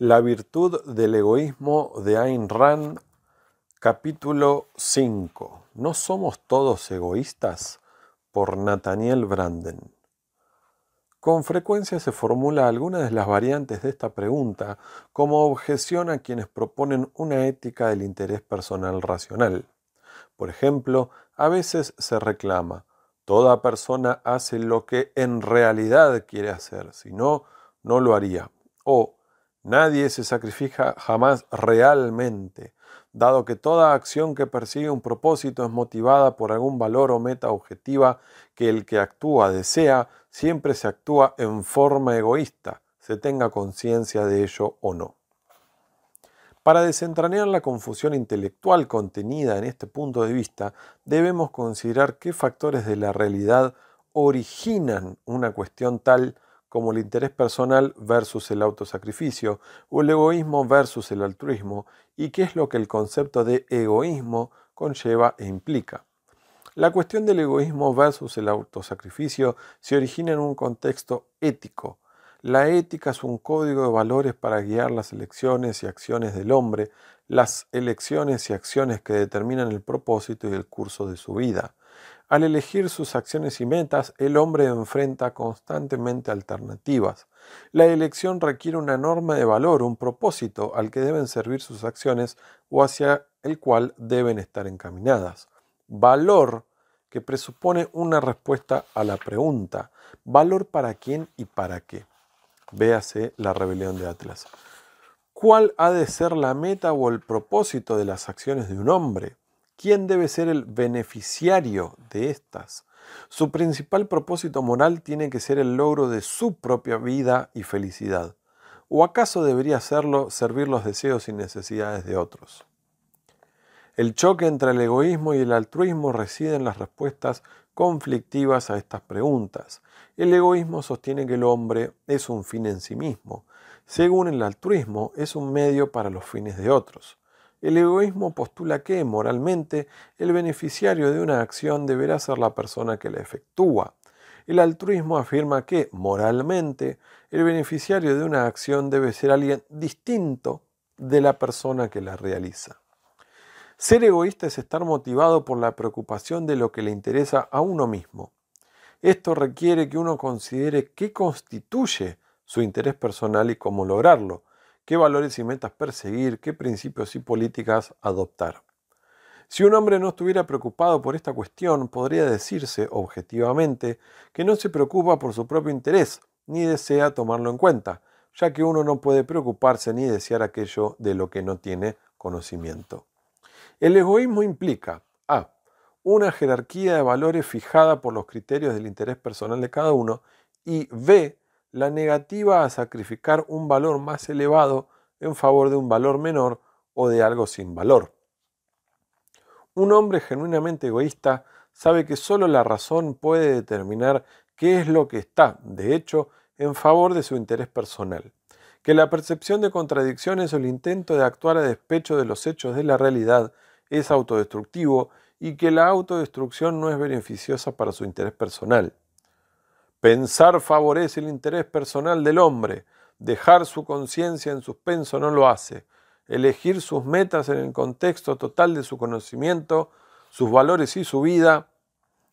La virtud del egoísmo de Ayn Rand, capítulo 5. ¿No somos todos egoístas? Por Nathaniel Branden. Con frecuencia se formula alguna de las variantes de esta pregunta como objeción a quienes proponen una ética del interés personal racional. Por ejemplo, a veces se reclama, toda persona hace lo que en realidad quiere hacer, si no, no lo haría. O, Nadie se sacrifica jamás realmente, dado que toda acción que persigue un propósito es motivada por algún valor o meta objetiva que el que actúa desea, siempre se actúa en forma egoísta, se tenga conciencia de ello o no. Para desentrañar la confusión intelectual contenida en este punto de vista, debemos considerar qué factores de la realidad originan una cuestión tal como el interés personal versus el autosacrificio, o el egoísmo versus el altruismo, y qué es lo que el concepto de egoísmo conlleva e implica. La cuestión del egoísmo versus el autosacrificio se origina en un contexto ético. La ética es un código de valores para guiar las elecciones y acciones del hombre, las elecciones y acciones que determinan el propósito y el curso de su vida. Al elegir sus acciones y metas, el hombre enfrenta constantemente alternativas. La elección requiere una norma de valor, un propósito al que deben servir sus acciones o hacia el cual deben estar encaminadas. Valor que presupone una respuesta a la pregunta. Valor para quién y para qué. Véase la rebelión de Atlas. ¿Cuál ha de ser la meta o el propósito de las acciones de un hombre? quién debe ser el beneficiario de estas. Su principal propósito moral tiene que ser el logro de su propia vida y felicidad. ¿O acaso debería hacerlo servir los deseos y necesidades de otros? El choque entre el egoísmo y el altruismo reside en las respuestas conflictivas a estas preguntas. El egoísmo sostiene que el hombre es un fin en sí mismo, según el altruismo es un medio para los fines de otros. El egoísmo postula que, moralmente, el beneficiario de una acción deberá ser la persona que la efectúa. El altruismo afirma que, moralmente, el beneficiario de una acción debe ser alguien distinto de la persona que la realiza. Ser egoísta es estar motivado por la preocupación de lo que le interesa a uno mismo. Esto requiere que uno considere qué constituye su interés personal y cómo lograrlo, qué valores y metas perseguir, qué principios y políticas adoptar. Si un hombre no estuviera preocupado por esta cuestión, podría decirse, objetivamente, que no se preocupa por su propio interés, ni desea tomarlo en cuenta, ya que uno no puede preocuparse ni desear aquello de lo que no tiene conocimiento. El egoísmo implica A. Una jerarquía de valores fijada por los criterios del interés personal de cada uno y B la negativa a sacrificar un valor más elevado en favor de un valor menor o de algo sin valor. Un hombre genuinamente egoísta sabe que solo la razón puede determinar qué es lo que está, de hecho, en favor de su interés personal. Que la percepción de contradicciones o el intento de actuar a despecho de los hechos de la realidad es autodestructivo y que la autodestrucción no es beneficiosa para su interés personal. Pensar favorece el interés personal del hombre, dejar su conciencia en suspenso no lo hace. Elegir sus metas en el contexto total de su conocimiento, sus valores y su vida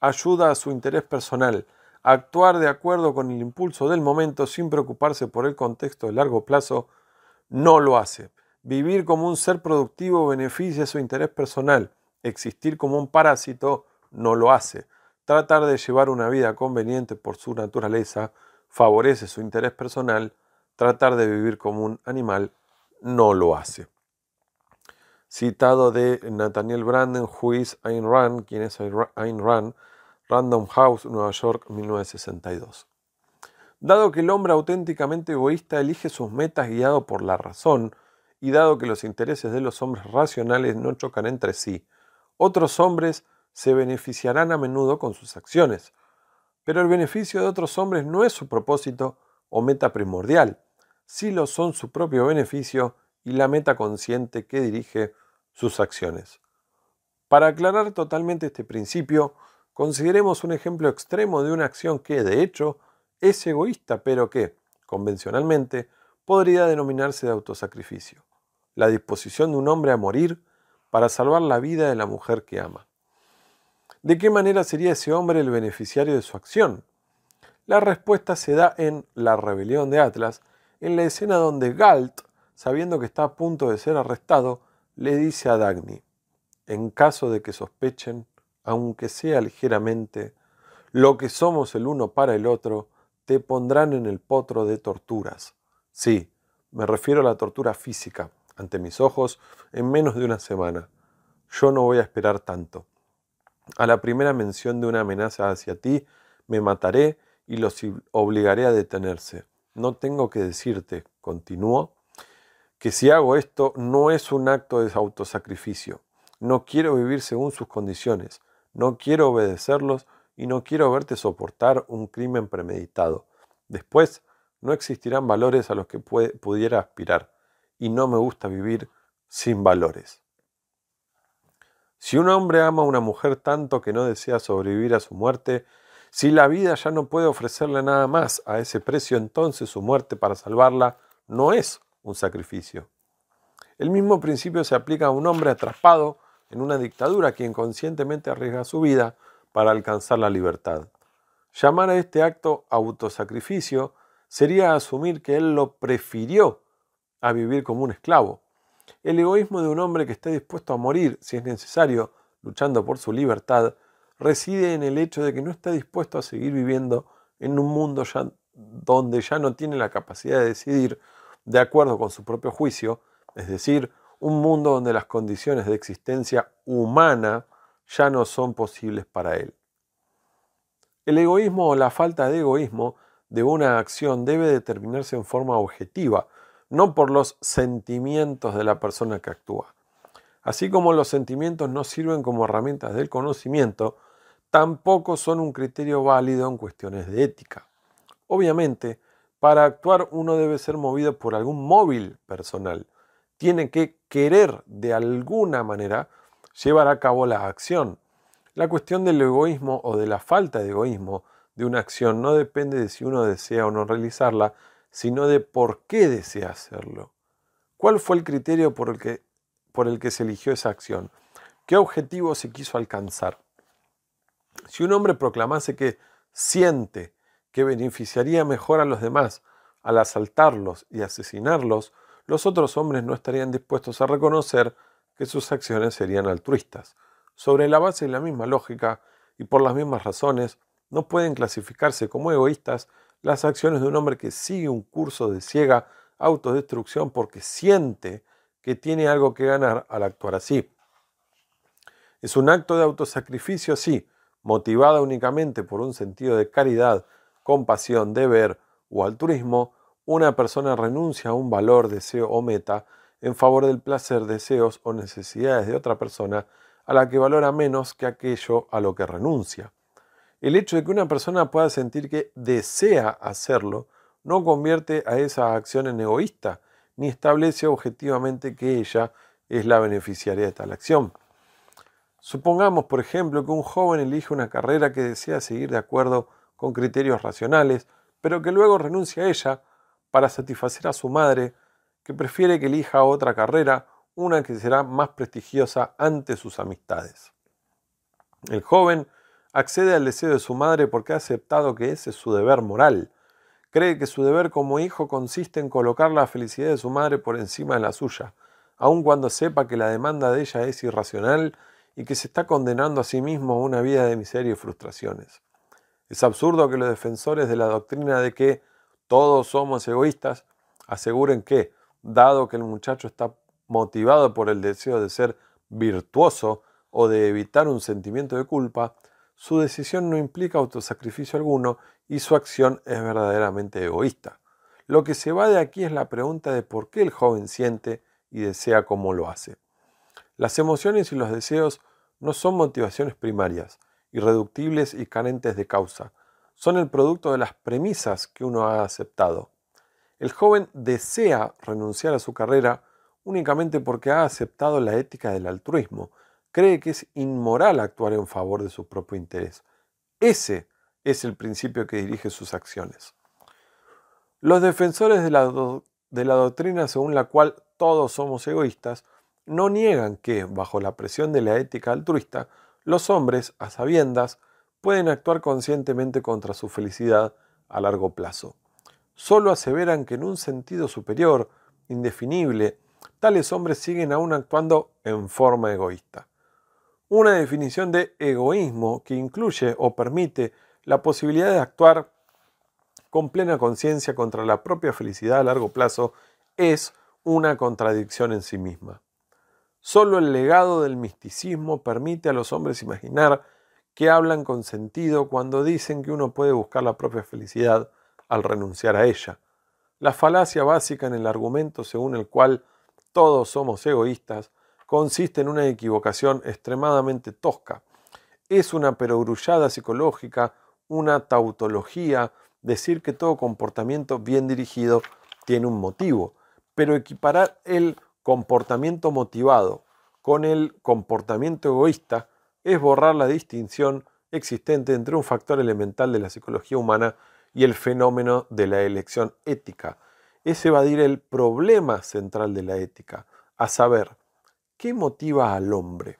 ayuda a su interés personal. Actuar de acuerdo con el impulso del momento sin preocuparse por el contexto de largo plazo no lo hace. Vivir como un ser productivo beneficia su interés personal. Existir como un parásito no lo hace. Tratar de llevar una vida conveniente por su naturaleza favorece su interés personal, tratar de vivir como un animal no lo hace. Citado de Nathaniel Branden, Juiz quien es Ayn Rand, Random House, Nueva York, 1962. Dado que el hombre auténticamente egoísta elige sus metas guiado por la razón, y dado que los intereses de los hombres racionales no chocan entre sí, otros hombres se beneficiarán a menudo con sus acciones, pero el beneficio de otros hombres no es su propósito o meta primordial, sí lo son su propio beneficio y la meta consciente que dirige sus acciones. Para aclarar totalmente este principio, consideremos un ejemplo extremo de una acción que, de hecho, es egoísta, pero que, convencionalmente, podría denominarse de autosacrificio, la disposición de un hombre a morir para salvar la vida de la mujer que ama. ¿De qué manera sería ese hombre el beneficiario de su acción? La respuesta se da en La rebelión de Atlas, en la escena donde Galt, sabiendo que está a punto de ser arrestado, le dice a Dagny, en caso de que sospechen, aunque sea ligeramente, lo que somos el uno para el otro, te pondrán en el potro de torturas. Sí, me refiero a la tortura física, ante mis ojos, en menos de una semana. Yo no voy a esperar tanto. A la primera mención de una amenaza hacia ti, me mataré y los obligaré a detenerse. No tengo que decirte, continuó, que si hago esto no es un acto de autosacrificio. No quiero vivir según sus condiciones, no quiero obedecerlos y no quiero verte soportar un crimen premeditado. Después, no existirán valores a los que pudiera aspirar y no me gusta vivir sin valores. Si un hombre ama a una mujer tanto que no desea sobrevivir a su muerte, si la vida ya no puede ofrecerle nada más a ese precio, entonces su muerte para salvarla no es un sacrificio. El mismo principio se aplica a un hombre atrapado en una dictadura quien conscientemente arriesga su vida para alcanzar la libertad. Llamar a este acto autosacrificio sería asumir que él lo prefirió a vivir como un esclavo, el egoísmo de un hombre que esté dispuesto a morir, si es necesario, luchando por su libertad, reside en el hecho de que no está dispuesto a seguir viviendo en un mundo donde ya no tiene la capacidad de decidir de acuerdo con su propio juicio, es decir, un mundo donde las condiciones de existencia humana ya no son posibles para él. El egoísmo o la falta de egoísmo de una acción debe determinarse en forma objetiva, no por los sentimientos de la persona que actúa. Así como los sentimientos no sirven como herramientas del conocimiento, tampoco son un criterio válido en cuestiones de ética. Obviamente, para actuar uno debe ser movido por algún móvil personal. Tiene que querer de alguna manera llevar a cabo la acción. La cuestión del egoísmo o de la falta de egoísmo de una acción no depende de si uno desea o no realizarla, sino de por qué desea hacerlo. ¿Cuál fue el criterio por el que, por el que se eligió esa acción? ¿Qué objetivo se quiso alcanzar? Si un hombre proclamase que siente que beneficiaría mejor a los demás al asaltarlos y asesinarlos, los otros hombres no estarían dispuestos a reconocer que sus acciones serían altruistas. Sobre la base de la misma lógica y por las mismas razones, no pueden clasificarse como egoístas las acciones de un hombre que sigue un curso de ciega autodestrucción porque siente que tiene algo que ganar al actuar así. Es un acto de autosacrificio, sí, motivada únicamente por un sentido de caridad, compasión, deber o altruismo, una persona renuncia a un valor, deseo o meta en favor del placer, deseos o necesidades de otra persona a la que valora menos que aquello a lo que renuncia. El hecho de que una persona pueda sentir que desea hacerlo no convierte a esa acción en egoísta, ni establece objetivamente que ella es la beneficiaria de tal acción. Supongamos, por ejemplo, que un joven elige una carrera que desea seguir de acuerdo con criterios racionales, pero que luego renuncia a ella para satisfacer a su madre, que prefiere que elija otra carrera, una que será más prestigiosa ante sus amistades. El joven accede al deseo de su madre porque ha aceptado que ese es su deber moral. Cree que su deber como hijo consiste en colocar la felicidad de su madre por encima de la suya, aun cuando sepa que la demanda de ella es irracional y que se está condenando a sí mismo a una vida de miseria y frustraciones. Es absurdo que los defensores de la doctrina de que todos somos egoístas aseguren que, dado que el muchacho está motivado por el deseo de ser virtuoso o de evitar un sentimiento de culpa, su decisión no implica autosacrificio alguno y su acción es verdaderamente egoísta. Lo que se va de aquí es la pregunta de por qué el joven siente y desea como lo hace. Las emociones y los deseos no son motivaciones primarias, irreductibles y carentes de causa. Son el producto de las premisas que uno ha aceptado. El joven desea renunciar a su carrera únicamente porque ha aceptado la ética del altruismo, cree que es inmoral actuar en favor de su propio interés. Ese es el principio que dirige sus acciones. Los defensores de la, de la doctrina según la cual todos somos egoístas no niegan que, bajo la presión de la ética altruista, los hombres, a sabiendas, pueden actuar conscientemente contra su felicidad a largo plazo. Solo aseveran que en un sentido superior, indefinible, tales hombres siguen aún actuando en forma egoísta una definición de egoísmo que incluye o permite la posibilidad de actuar con plena conciencia contra la propia felicidad a largo plazo es una contradicción en sí misma. Solo el legado del misticismo permite a los hombres imaginar que hablan con sentido cuando dicen que uno puede buscar la propia felicidad al renunciar a ella. La falacia básica en el argumento según el cual todos somos egoístas consiste en una equivocación extremadamente tosca. Es una perogrullada psicológica, una tautología, decir que todo comportamiento bien dirigido tiene un motivo, pero equiparar el comportamiento motivado con el comportamiento egoísta es borrar la distinción existente entre un factor elemental de la psicología humana y el fenómeno de la elección ética. Es evadir el problema central de la ética, a saber, ¿Qué motiva al hombre?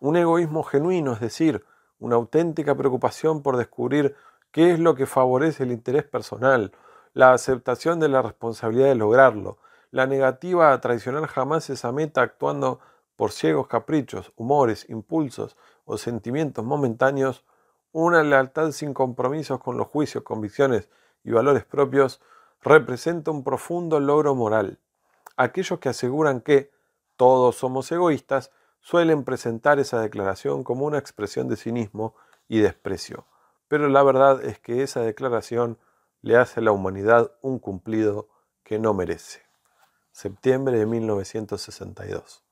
Un egoísmo genuino, es decir, una auténtica preocupación por descubrir qué es lo que favorece el interés personal, la aceptación de la responsabilidad de lograrlo, la negativa a traicionar jamás esa meta actuando por ciegos caprichos, humores, impulsos o sentimientos momentáneos, una lealtad sin compromisos con los juicios, convicciones y valores propios, representa un profundo logro moral. Aquellos que aseguran que, todos somos egoístas, suelen presentar esa declaración como una expresión de cinismo y desprecio. Pero la verdad es que esa declaración le hace a la humanidad un cumplido que no merece. Septiembre de 1962.